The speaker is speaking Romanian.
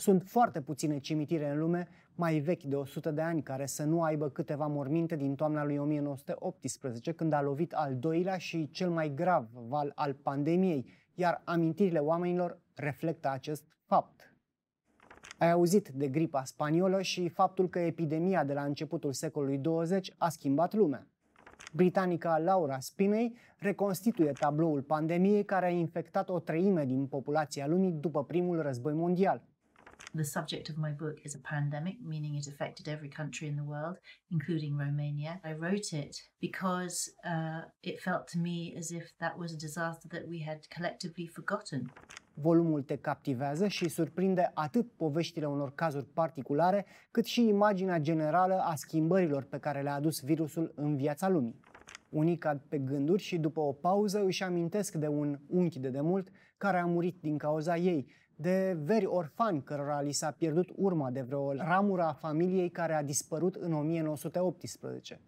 Sunt foarte puține cimitire în lume mai vechi de 100 de ani care să nu aibă câteva morminte din toamna lui 1918, când a lovit al doilea și cel mai grav val al pandemiei, iar amintirile oamenilor reflectă acest fapt. Ai auzit de gripa spaniolă și faptul că epidemia de la începutul secolului 20 a schimbat lumea. Britanica Laura Spinney reconstituie tabloul pandemiei care a infectat o treime din populația lumii după primul război mondial. The subject of my book is a pandemic, meaning it affected every country in the world, including Romania. I wrote it because uh, it felt to me as if that was a disaster that we had collectively forgotten. Volumul te captivează și surprinde atât poveștile unor cazuri particulare, cât și imaginea generală a schimbărilor pe care le-a adus virusul în viața lumii. Unii cad pe gânduri și după o pauză își amintesc de un unchi de demult care a murit din cauza ei, de veri orfani cărora li s-a pierdut urma de vreo ramură a familiei care a dispărut în 1918.